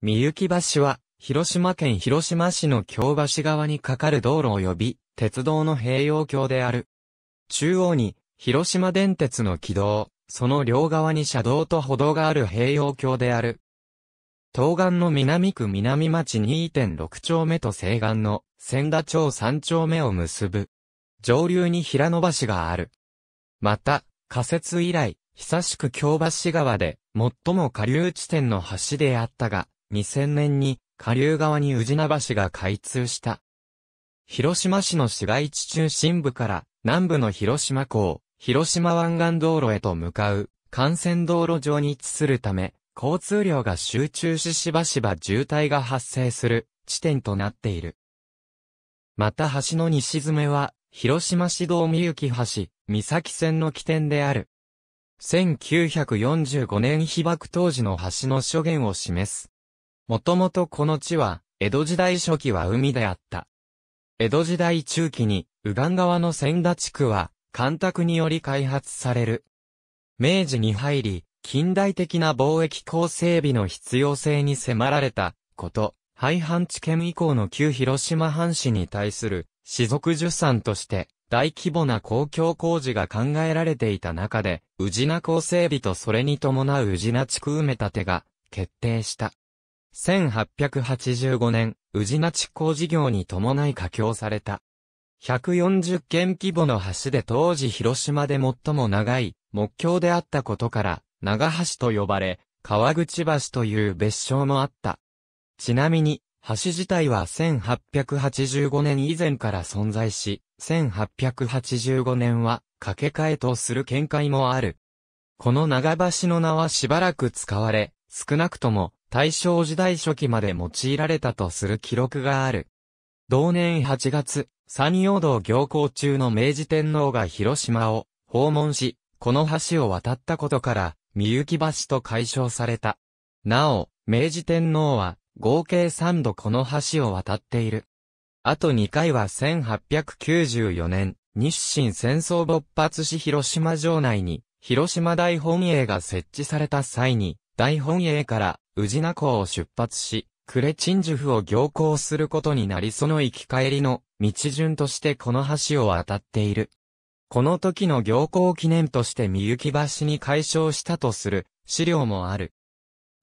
三雪橋は、広島県広島市の京橋側に架かる道路及び、鉄道の併用橋である。中央に、広島電鉄の軌道、その両側に車道と歩道がある併用橋である。東岸の南区南町2.6丁目と西岸の千田町3丁目を結ぶ。上流に平野橋がある。また、仮設以来、久しく京橋川で、最も下流地点の橋であったが、2000年に下流側に宇品橋が開通した。広島市の市街地中心部から南部の広島港、広島湾岸道路へと向かう幹線道路上に位置するため、交通量が集中ししばしば渋滞が発生する地点となっている。また橋の西詰めは、広島市道三行橋、三崎線の起点である。1945年被爆当時の橋の所言を示すもともとこの地は、江戸時代初期は海であった。江戸時代中期に、右岸側の千田地区は、干拓により開発される。明治に入り、近代的な貿易港整備の必要性に迫られたこと、廃藩置県以降の旧広島藩市に対する、士族受産として、大規模な公共工事が考えられていた中で、宇品港整備とそれに伴う宇品地区埋め立てが決定した。1885年、宇品地工事業に伴い架橋された。140件規模の橋で当時広島で最も長い木橋であったことから、長橋と呼ばれ、川口橋という別称もあった。ちなみに、橋自体は1885年以前から存在し、1885年は架け替えとする見解もある。この長橋の名はしばらく使われ、少なくとも大正時代初期まで用いられたとする記録がある。同年8月、山陽道行行中の明治天皇が広島を訪問し、この橋を渡ったことから、三雪橋と解消された。なお、明治天皇は合計3度この橋を渡っている。あと2回は1894年、日清戦争勃発し広島城内に広島大本営が設置された際に大本営から宇品港を出発し、クレチンジュフを行行することになりその行き帰りの道順としてこの橋を渡っている。この時の行行記念として三行橋に改称したとする資料もある。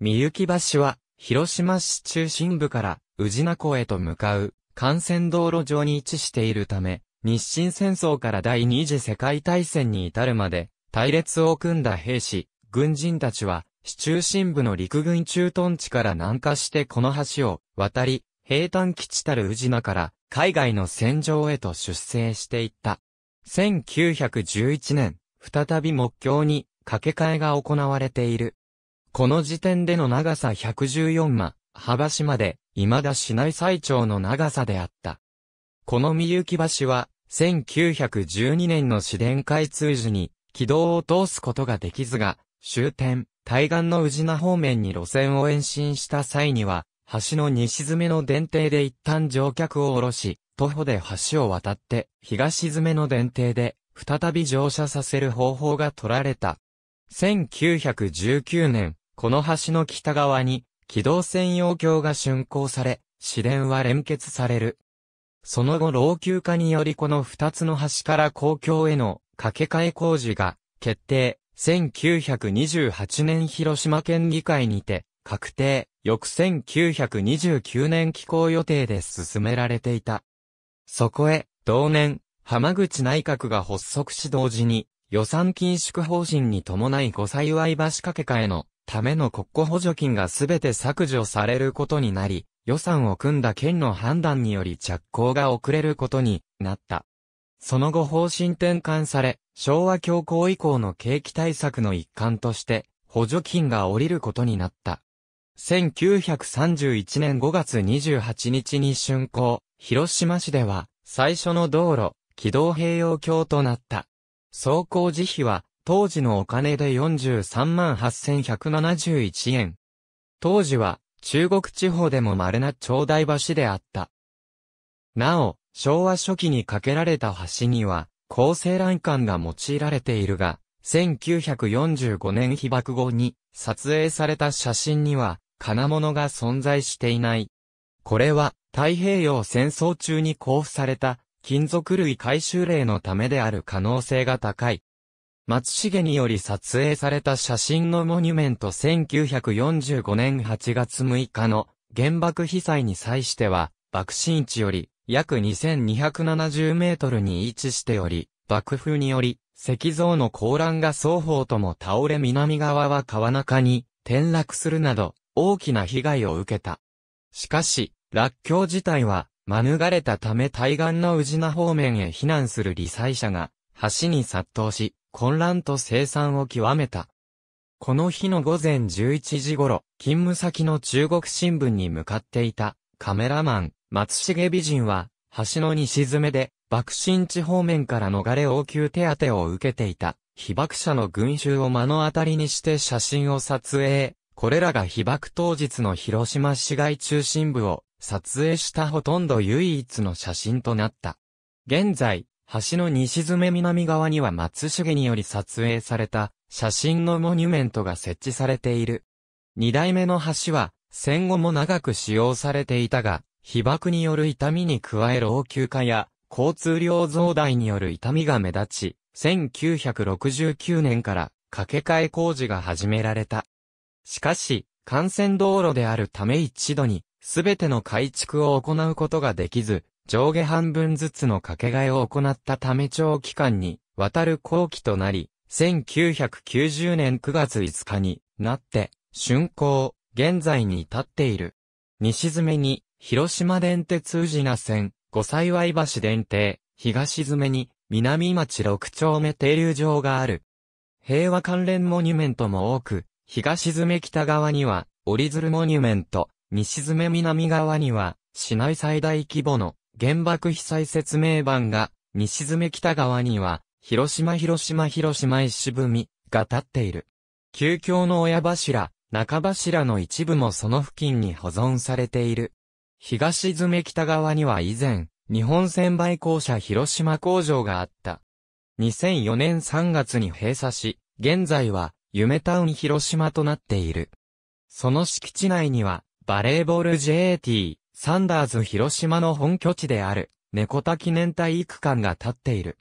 三行橋は広島市中心部から宇品港へと向かう幹線道路上に位置しているため、日清戦争から第二次世界大戦に至るまで、隊列を組んだ兵士、軍人たちは、市中心部の陸軍駐屯地から南下してこの橋を渡り、平坦基地たる宇品から海外の戦場へと出征していった。1911年、再び木橋に掛け替えが行われている。この時点での長さ114マ、幅島で、未だ市内最長の長さであった。この三行橋は、1912年の市電開通時に、軌道を通すことができずが、終点、対岸の宇品方面に路線を延伸した際には、橋の西詰めの電停で一旦乗客を降ろし、徒歩で橋を渡って、東詰めの電停で、再び乗車させる方法が取られた。1919年、この橋の北側に、機動専用橋が竣工され、市電は連結される。その後老朽化によりこの二つの橋から公共への架け替え工事が決定、1928年広島県議会にて、確定、翌1929年寄港予定で進められていた。そこへ、同年、浜口内閣が発足し同時に、予算緊縮方針に伴い5祝い橋掛け替えのための国庫補助金がすべて削除されることになり、予算を組んだ県の判断により着工が遅れることになった。その後方針転換され、昭和恐慌以降の景気対策の一環として、補助金が降りることになった。1931年5月28日に竣工、広島市では、最初の道路、軌道併用橋となった。走行時費は、当時のお金で43万8171円。当時は、中国地方でも稀な長大橋であった。なお、昭和初期に架けられた橋には、高生欄管が用いられているが、1945年被爆後に撮影された写真には、金物が存在していない。これは、太平洋戦争中に交付された、金属類回収令のためである可能性が高い。松重により撮影された写真のモニュメント1945年8月6日の原爆被災に際しては、爆心地より約2270メートルに位置しており、爆風により、石像の高欄が双方とも倒れ南側は川中に転落するなど、大きな被害を受けた。しかし、落橋自体は、免れたため対岸の宇品方面へ避難する理災者が、橋に殺到し、混乱と生産を極めた。この日の午前11時頃、勤務先の中国新聞に向かっていた、カメラマン、松重美人は、橋の西詰めで、爆心地方面から逃れ応急手当を受けていた、被爆者の群衆を目の当たりにして写真を撮影。これらが被爆当日の広島市街中心部を撮影したほとんど唯一の写真となった。現在、橋の西詰南側には松重により撮影された写真のモニュメントが設置されている。二代目の橋は戦後も長く使用されていたが、被爆による痛みに加え老朽化や、交通量増大による痛みが目立ち、1969年から掛け替え工事が始められた。しかし、幹線道路であるため一度に、すべての改築を行うことができず、上下半分ずつの掛け替えを行ったため長期間に、渡る後期となり、1990年9月5日になって、竣工、現在に至っている。西詰めに、広島電鉄宇品線、五幸橋電停、東詰に、南町六丁目停留場がある。平和関連モニュメントも多く、東詰北側には、折り鶴モニュメント、西詰南側には、市内最大規模の原爆被災説明板が、西詰北側には、広島広島広島石踏み、が立っている。旧教の親柱、中柱の一部もその付近に保存されている。東詰北側には以前、日本船売公社広島工場があった。2004年3月に閉鎖し、現在は、夢タウン広島となっている。その敷地内には、バレーボール JAT、サンダーズ広島の本拠地である、猫田記念体育館が建っている。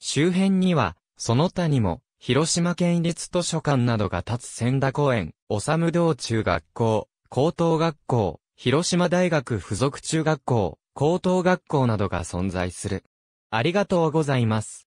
周辺には、その他にも、広島県立図書館などが建つ千田公園、治道中学校、高等学校、広島大学附属中学校、高等学校などが存在する。ありがとうございます。